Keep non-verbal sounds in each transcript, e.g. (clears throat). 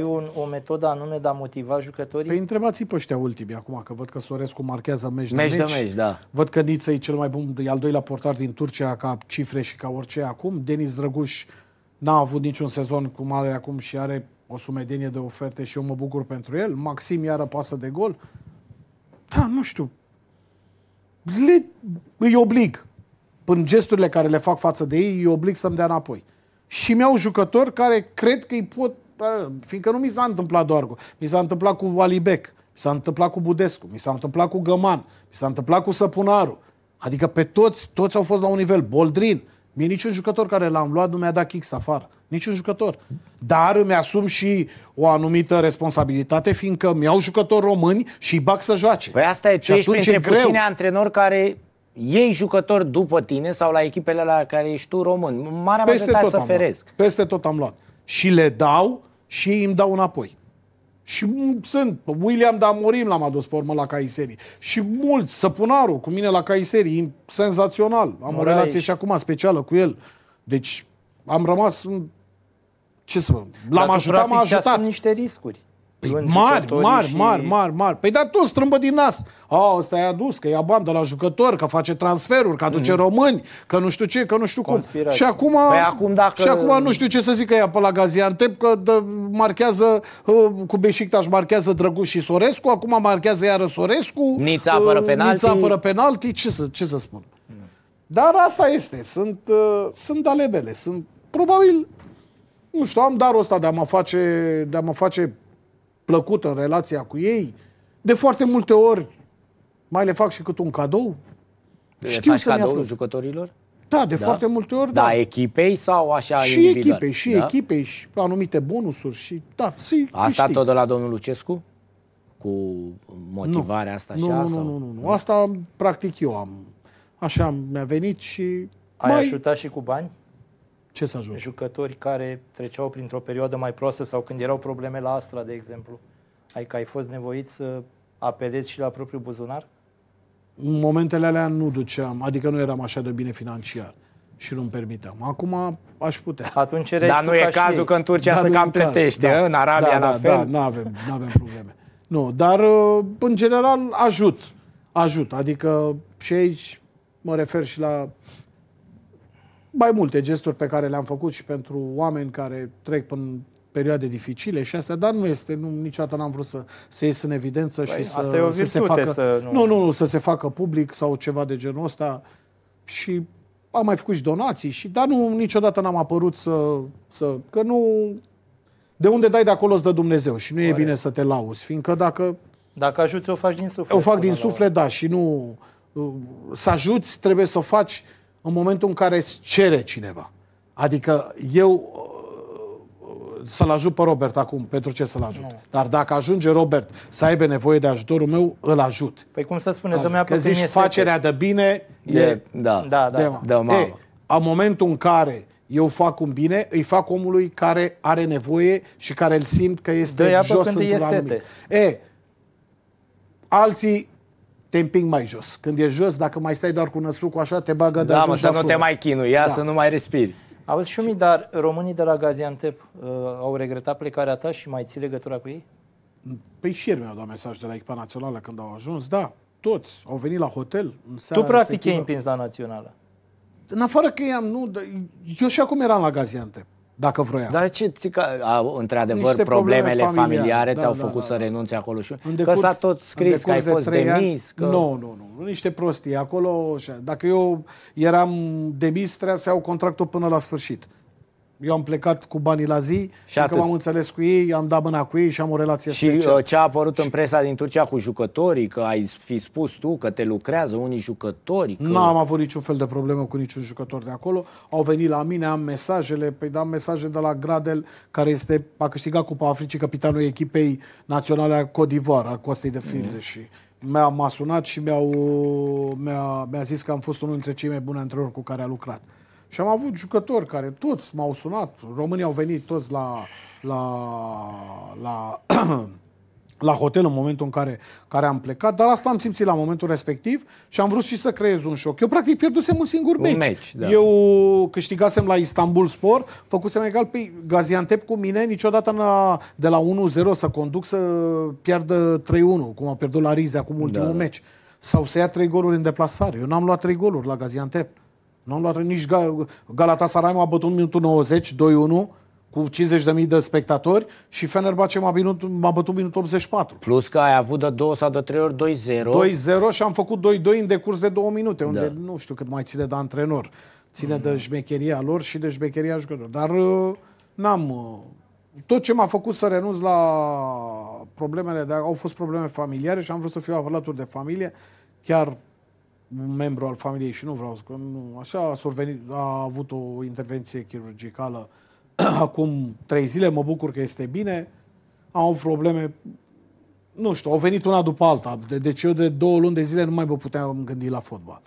ai un, o metodă anume de a motiva jucătorii? Păi întrebați pe ăștia ultimii acum, că văd că Sorescu marchează meci de meci. de meci, da. Văd că Niță e cel mai bun, e al doilea portar din Turcia ca cifre și ca orice acum. Denis Drăguș n-a avut niciun sezon cum are acum și are o sumedenie de oferte și eu mă bucur pentru el. Maxim iară pasă de gol. Da, nu știu. Le, îi oblig. Până gesturile care le fac față de ei, îi oblig să-mi dea înapoi. Și mi-au jucători care cred că îi pot da, fiindcă nu mi s-a întâmplat doar cu... Mi s-a întâmplat cu Alibec, mi s-a întâmplat cu Budescu, mi s-a întâmplat cu Găman, mi s-a întâmplat cu Săpunaru. Adică pe toți, toți au fost la un nivel. Boldrin, mie niciun jucător care l-am luat nu mi-a dat kicks afară. Niciun jucător. Dar îmi asum și o anumită responsabilitate, fiindcă mi-au jucători români și îi bag să joace. Păi asta e, tu ești printre puține antrenori care ei jucători după tine sau la echipele la care ești tu român. Marea Peste majoritate să feresc. Luat. Peste tot am luat și le dau și ei îmi dau înapoi. Și sunt, William Damorim l-am adus pe urmă la Caiseri și mult, Săpunaru cu mine la Caiseri, senzațional. Am no, o relație aici. și acum specială cu el. Deci am rămas Ce să vă... L-am ajutat, m-a ajutat. Sunt niște riscuri. Păi mari, mari, și... mari, mari, mari. Păi dar tot strâmbă din nas. A, ăsta i-a dus, că ia bani de la jucători, că face transferuri, că aduce mm-hmm. români, că nu știu ce, că nu știu Conspirație. cum. Și acum, păi acum dacă... și acum nu știu ce să zic că ia pe la Gaziantep, că dă, marchează uh, cu Beșictaș, marchează Drăguș și Sorescu, acum marchează iară Sorescu. Nița apără penalti. Nița apără penalti, ce să, ce să spun. Mm. Dar asta este, sunt, uh, sunt alebele. sunt probabil nu știu, am darul ăsta de a mă face, de a mă face plăcută în relația cu ei, de foarte multe ori mai le fac și cât un cadou. Le Știu faci cadou jucătorilor? Da, de da? foarte multe ori, da. Da, echipei sau așa Și individual? echipei, și da? echipei, și anumite bonusuri, și da, și Asta tot de la domnul Lucescu? Cu motivarea nu. asta nu, nu, Nu, nu, nu, nu, asta practic eu am. Așa mi-a venit și... Ai mai... ajutat și cu bani? Ce să ajungi? Jucători care treceau printr-o perioadă mai proastă sau când erau probleme la Astra, de exemplu. Adică ai fost nevoit să apelezi și la propriul buzunar? În momentele alea nu duceam, adică nu eram așa de bine financiar și nu-mi permiteam. Acum aș putea. Atunci Dar nu e cazul ei. că în Turcia dar să cam plătește, da, în da, Arabia da, la da, fel. Da, nu avem, nu avem probleme. Nu, dar uh, în general ajut. Ajut, adică și aici mă refer și la mai multe gesturi pe care le-am făcut și pentru oameni care trec până perioade dificile și astea, dar nu este, nu, niciodată n-am vrut să, să ies în evidență păi, și să, asta e o să se facă, să nu... nu... Nu, să se facă public sau ceva de genul ăsta și am mai făcut și donații, și, dar nu, niciodată n-am apărut să, să, că nu, de unde dai de acolo îți dă Dumnezeu și nu Oare. e bine să te lauzi, fiindcă dacă... Dacă ajuți, o faci din suflet. O fac din suflet, da, și nu, uh, să ajuți trebuie să o faci în momentul în care îți cere cineva. Adică eu uh, uh, să-l ajut pe Robert acum, pentru ce să-l ajut? Nu. Dar dacă ajunge Robert să aibă nevoie de ajutorul meu, îl ajut. Păi cum să spune domnule Că zici, facerea de bine e... e da, da, da, de, da, mamă. E, în momentul în care eu fac un bine, îi fac omului care are nevoie și care îl simt că este Dă jos când într-un e sete. E, alții te împing mai jos. Când e jos, dacă mai stai doar cu năsucul așa, te bagă de Da, mă, să nu te mai chinui, ia da. să nu mai respiri. Auzi, Șumi, dar românii de la Gaziantep uh, au regretat plecarea ta și mai ții legătura cu ei? Păi și mi-au dat mesaj de la echipa națională când au ajuns, da, toți au venit la hotel. În tu practic respectivă. împins la națională. În afară că i-am, nu, eu și acum eram la Gaziantep dacă vroia. Dar ce, într-adevăr, problemele familiare, familiare da, te-au da, făcut da, da, să renunți acolo și în decurs, că s-a tot scris că ai fost demis. Că... Nu, nu, nu. Niște prostii acolo. Dacă eu eram demis, trebuia să iau contractul până la sfârșit. Eu am plecat cu banii la zi, și că m-am înțeles cu ei, am dat mâna cu ei și am o relație și, specială. Și uh, ce a apărut și... în presa din Turcia cu jucătorii, că ai fi spus tu că te lucrează unii jucători? Că... Nu am avut niciun fel de problemă cu niciun jucător de acolo. Au venit la mine, am mesajele, păi da, am mesaje de la Gradel, care este, a câștigat Cupa Africii, capitanul echipei naționale a Codivoara, a Costei de Filde mm. și mi-a, m-a sunat și mi mi-a, mi-a zis că am fost unul dintre cei mai buni antrenori cu care a lucrat. Și am avut jucători care toți m-au sunat, românii au venit toți la, la, la, (clears throat) la hotel în momentul în care, care am plecat, dar asta am simțit la momentul respectiv și am vrut și să creez un șoc. Eu practic pierdusem un singur meci. da. Eu câștigasem la Istanbul Sport, făcusem egal pe păi, Gaziantep cu mine, niciodată n-a, de la 1-0 să conduc să pierdă 3-1, cum a pierdut la Rize acum ultimul da, da. meci. Sau să ia 3 goluri în deplasare. Eu n-am luat 3 goluri la Gaziantep. Nu am luat nici Galatasaray m-a bătut în minutul 90, 2-1, cu 50.000 de spectatori și Fenerbahce m-a, binut, m-a bătut minutul 84. Plus că ai avut de două sau de trei ori 2-0. 2-0 și am făcut 2-2 în decurs de două minute, unde da. nu știu cât mai ține de antrenor. Ține mm. de șmecheria lor și de șmecheria jucătorilor. Dar uh, n-am... Uh, tot ce m-a făcut să renunț la problemele de... Au fost probleme familiare și am vrut să fiu alături de familie. Chiar un membru al familiei și nu vreau să nu, așa a, survenit, a avut o intervenție chirurgicală (clears throat) acum trei zile, mă bucur că este bine, am avut probleme, nu știu, au venit una după alta, deci eu de două luni de zile nu mai mă puteam gândi la fotbal.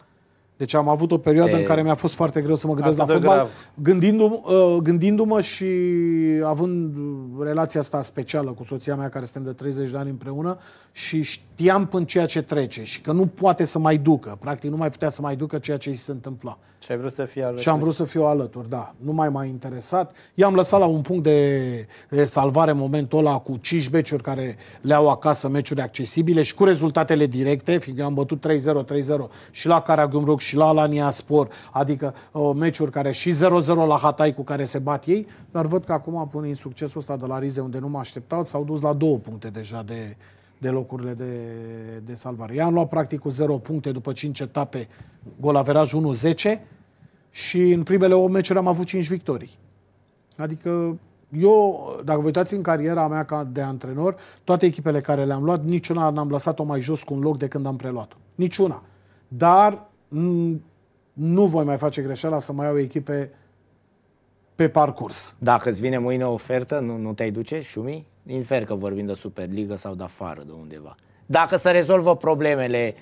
Deci am avut o perioadă e... în care mi-a fost foarte greu să mă gândesc Asta la fotbal, gândindu-mă, uh, gândindu-mă și având relația asta specială cu soția mea, care suntem de 30 de ani împreună, și știam până ceea ce trece și că nu poate să mai ducă. Practic nu mai putea să mai ducă ceea ce îi se întâmpla. Și ai vrut să fie alături. Și am vrut să fiu alături, da. Nu mai m-a interesat. I-am lăsat la un punct de, salvare momentul ăla cu 5 meciuri care le-au acasă, meciuri accesibile și cu rezultatele directe, fiindcă am bătut 3-0, 3-0 și la Karagümrük și la Alania Spor, adică uh, meciuri care și 0-0 la Hatai cu care se bat ei, dar văd că acum pun în succesul ăsta de la Rize unde nu mă așteptau, s-au dus la două puncte deja de, de locurile de, de salvare. I-am luat practic cu 0 puncte după 5 etape, gol averaj 1-10 și în primele 8 meciuri am avut 5 victorii. Adică eu, dacă vă uitați în cariera mea ca de antrenor, toate echipele care le-am luat, niciuna n-am lăsat-o mai jos cu un loc de când am preluat-o. Niciuna. Dar nu voi mai face greșeala să mai au echipe pe parcurs. Dacă îți vine mâine o ofertă, nu, nu te-ai duce, șumi? Infer că vorbim de Superliga sau de afară, de undeva. Dacă să rezolvă problemele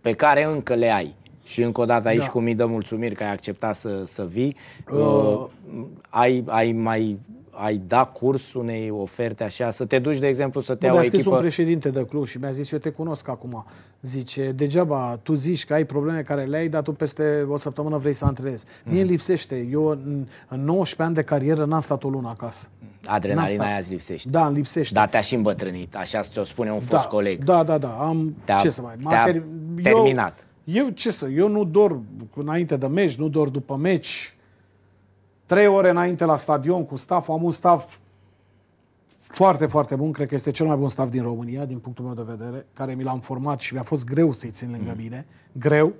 pe care încă le ai, și încă o dată aici da. cu mii de mulțumiri că ai acceptat să, să vii, uh, uh ai, ai mai ai da curs unei oferte așa, să te duci, de exemplu, să te iau echipă... Mi-a un președinte de club și mi-a zis, eu te cunosc acum. Zice, degeaba tu zici că ai probleme care le ai, dar tu peste o săptămână vrei să antrenezi. Mm. Mie lipsește. Eu în 19 ani de carieră n-am stat o lună acasă. Adrenalina aia îți lipsește. Da, îmi lipsește. Dar te-a și îmbătrânit, așa ți-o spune un fost da, coleg. Da, da, da. Am, te-a, ce să mai... Te-a ter- terminat. Eu, eu ce să, eu nu dor înainte de meci, nu dor după meci, Trei ore înainte la stadion cu staff, am un staff foarte, foarte bun, cred că este cel mai bun staff din România, din punctul meu de vedere, care mi l-am format și mi-a fost greu să-i țin lângă mm. mine, greu,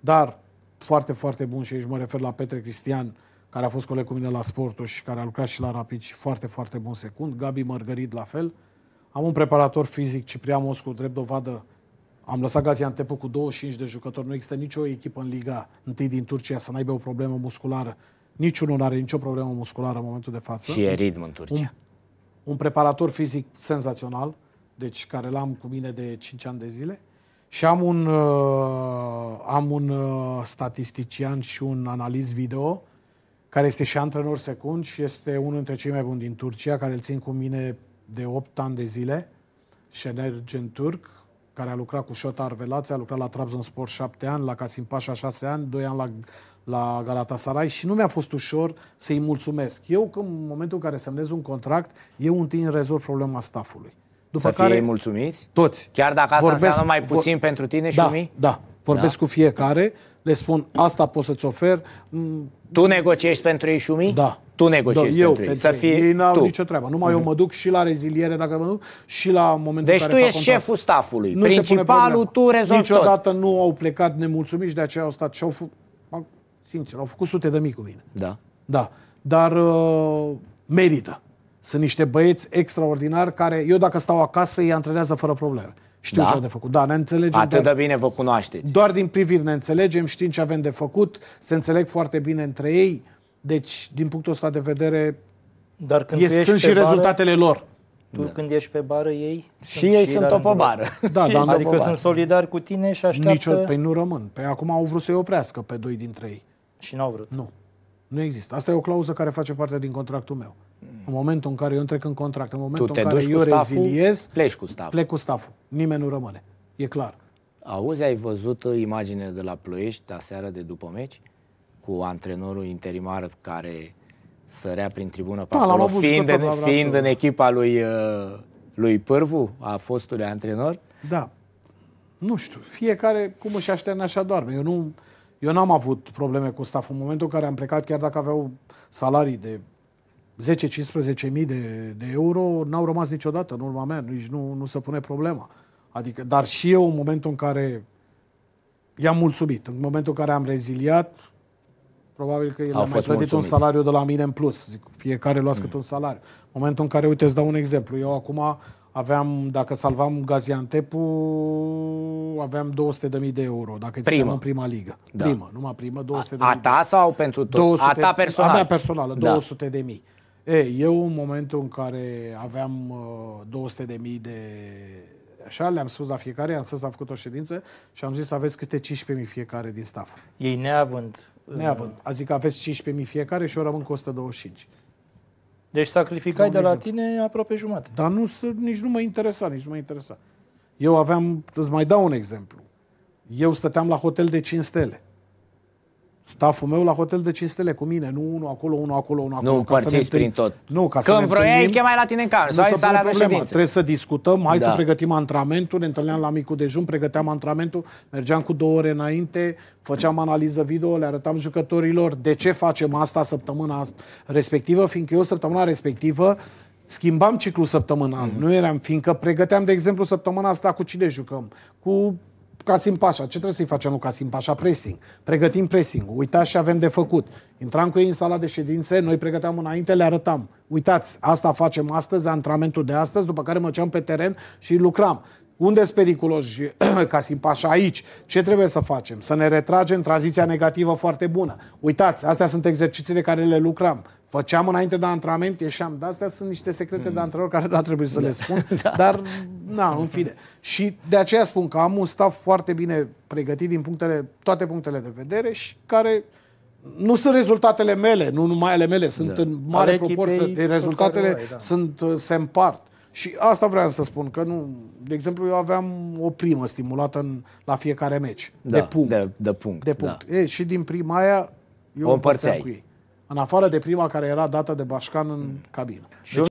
dar foarte, foarte bun și aici mă refer la Petre Cristian, care a fost coleg cu mine la sportul și care a lucrat și la Rapid și foarte, foarte bun secund, Gabi Mărgărit la fel. Am un preparator fizic, Ciprian Moscu, drept dovadă, am lăsat Gaziantepul cu 25 de jucători, nu există nicio echipă în Liga întâi din Turcia să n-aibă o problemă musculară Niciunul nu are nicio problemă musculară în momentul de față. Și e ritm în Turcia. Un, un preparator fizic senzațional, deci care l-am cu mine de 5 ani de zile. Și am un, uh, am un uh, statistician și un analist video care este și antrenor secund și este unul dintre cei mai buni din Turcia, care îl țin cu mine de 8 ani de zile, Șener Genturk, care a lucrat cu Șota Arvelațe, a lucrat la Trabzonspor 7 ani, la Casim Pașa 6 ani, 2 ani la, la Galatasaray și nu mi-a fost ușor să-i mulțumesc. Eu, când, în momentul în care semnez un contract, eu întind rezolv problema staffului. După să care, fie mulțumiți? Toți. Chiar dacă asta vorbesc, înseamnă mai puțin vor, pentru tine și da, mii? Da, vorbesc da. cu fiecare, le spun asta pot să-ți ofer. Tu negociești pentru ei și mie? Da. Tu negociezi da, eu, pentru ei. Să fie ei n-au tu. nicio treabă. Numai uh-huh. eu mhm. mă duc și la reziliere, dacă mă duc, și la momentul deci în care tu ești contact. șeful stafului. Nu Principalul, tu rezolvi Niciodată tot. nu au plecat nemulțumiți, de aceea au stat și au făcut, sincer, au făcut sute de mii cu mine. Da. Da. Dar uh, merită. Sunt niște băieți extraordinari care, eu dacă stau acasă, îi antrenează fără probleme. Știu da? ce au de făcut. Da, ne înțelegem. Atât doar, de bine vă cunoașteți. Doar din priviri ne înțelegem, știm ce avem de făcut, se înțeleg foarte bine între ei. Deci, din punctul ăsta de vedere, Dar când ești, sunt și bară, rezultatele lor. Tu da. când ești pe bară, ei Și sunt ei și sunt pe bară. (laughs) Da, da, adică bară. sunt solidari cu tine și așteaptă... Nicio, pe păi nu rămân. Pe păi acum au vrut să-i oprească pe doi dintre ei. Și n-au vrut. Nu. Nu există. Asta e o clauză care face parte din contractul meu. Hmm. În momentul în care eu întrec în contract, în momentul tu te în care eu staful, reziliez, pleci cu staful. plec cu staful. Nimeni nu rămâne. E clar. Auzi, ai văzut uh, imagine de la Ploiești, aseară de după meci? cu antrenorul interimar care sărea prin tribună pe da, acolo, fiind, în, fiind în echipa lui, uh, lui Pârvu, a fostului antrenor? Da. Nu știu, fiecare cum își așterne așa doarme. Eu nu, eu n-am avut probleme cu staful. În momentul în care am plecat, chiar dacă aveau salarii de 10-15 mii de, de euro, n-au rămas niciodată în urma mea, nici nu, nu se pune problema. Adică, dar și eu, în momentul în care i-am mulțumit, în momentul în care am reziliat, Probabil că el a mai plătit mulțumit. un salariu de la mine în plus. Zic, fiecare luați mm. cât un salariu. În momentul în care, uite, îți dau un exemplu. Eu acum aveam, dacă salvam Gaziantepul, aveam 200.000 de euro, dacă primă. în prima ligă. Da. Primă, numai primă, 200.000. A, a ta sau pentru tot? 200, a ta personal? A mea personală, da. 200.000. Ei, eu în momentul în care aveam uh, 200.000 de așa, le-am spus la fiecare, am spus, am făcut o ședință și am zis să aveți câte 15.000 fiecare din staff. Ei neavând Neavând. Adică aveți 15.000 fiecare și eu rămân cu 125. Deci sacrificai de la tine aproape jumate. Dar nu, nici nu mă interesa, nici nu mă interesa. Eu aveam, îți mai dau un exemplu. Eu stăteam la hotel de 5 stele staful meu la hotel de 5 stele cu mine, nu unul acolo, unul acolo, unul acolo. Nu ca să ne prin tot. Nu, ca Când să ne întâlnim, chemai la tine în cameră, Să ai sala de problema. Trebuie să discutăm, hai da. să pregătim antrenamentul, ne întâlneam la micul dejun, pregăteam antrenamentul, mergeam cu două ore înainte, făceam analiză video, le arătam jucătorilor de ce facem asta săptămâna respectivă, fiindcă eu săptămâna respectivă schimbam ciclul săptămânal. Mm-hmm. Nu eram, fiindcă pregăteam, de exemplu, săptămâna asta cu cine jucăm. Cu ca Pașa, ce trebuie să-i facem lui Casim Pașa? Pressing. Pregătim pressing. Uitați ce avem de făcut. Intram cu ei în sala de ședințe, noi pregăteam înainte, le arătam uitați, asta facem astăzi, antrenamentul de astăzi, după care mergeam pe teren și lucram. Unde sunt periculoși (clears throat) Casim Pașa aici? Ce trebuie să facem? Să ne retragem tranziția negativă foarte bună. Uitați, astea sunt exercițiile care le lucram. Făceam înainte de antrenament, ieșeam. Dar astea sunt niște secrete mm. de hmm. antrenor care nu da, trebuie să le da. spun. (laughs) Da. Dar, na, în fine. Și de aceea spun că am un staff foarte bine pregătit din punctele, toate punctele de vedere și care nu sunt rezultatele mele, nu numai ale mele, sunt da. în mare ale proporție. De rezultatele ai, da. sunt, uh, se împart. Și asta vreau să spun, că nu, de exemplu, eu aveam o primă stimulată în, la fiecare meci, da, de punct. De, de punct. De da. punct. Da. E, și din prima aia eu o împărțeam cu ei. În afară de prima care era dată de Bașcan în mm. cabină. Deci,